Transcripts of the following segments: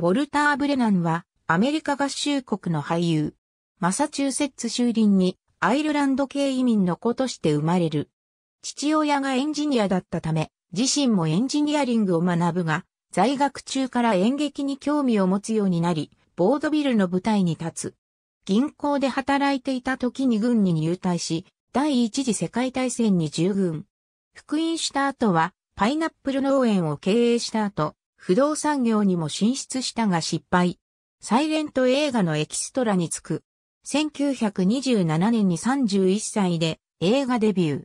ウォルター・ブレナンは、アメリカ合衆国の俳優。マサチューセッツ州林に、アイルランド系移民の子として生まれる。父親がエンジニアだったため、自身もエンジニアリングを学ぶが、在学中から演劇に興味を持つようになり、ボードビルの舞台に立つ。銀行で働いていた時に軍に入隊し、第一次世界大戦に従軍。復員した後は、パイナップル農園を経営した後、不動産業にも進出したが失敗。サイレント映画のエキストラにつく。1927年に31歳で映画デビュー。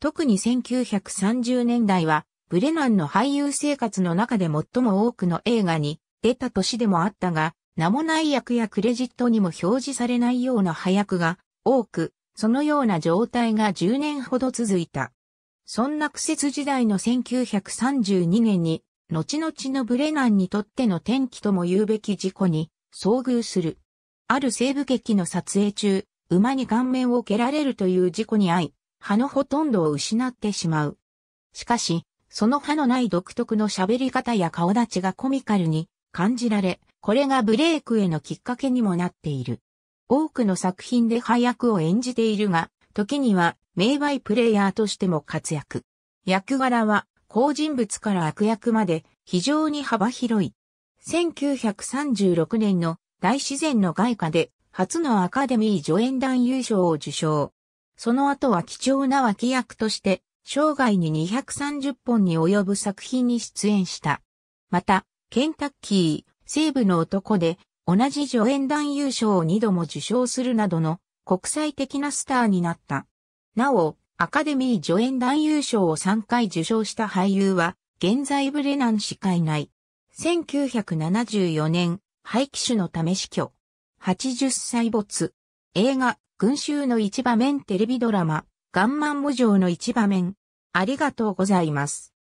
特に1930年代は、ブレナンの俳優生活の中で最も多くの映画に出た年でもあったが、名もない役やクレジットにも表示されないような配役が多く、そのような状態が10年ほど続いた。そんな苦節時代の1932年に後々のブレナンにとっての転機とも言うべき事故に遭遇する。ある西部劇の撮影中、馬に顔面を蹴られるという事故に遭い、歯のほとんどを失ってしまう。しかし、その歯のない独特の喋り方や顔立ちがコミカルに感じられ、これがブレイクへのきっかけにもなっている。多くの作品で歯役を演じているが、時には名バイプレイヤーとしても活躍。役柄は好人物から悪役まで非常に幅広い。1936年の大自然の外貨で初のアカデミー助演団優勝を受賞。その後は貴重な脇役として生涯に230本に及ぶ作品に出演した。また、ケンタッキー、西部の男で同じ助演団優勝を2度も受賞するなどの国際的なスターになった。なお、アカデミー助演男優賞を3回受賞した俳優は、現在ブレナンしかいない。1974年、廃棄種のため死去。80歳没。映画、群衆の一場面テレビドラマ、ガンマン無常の一場面。ありがとうございます。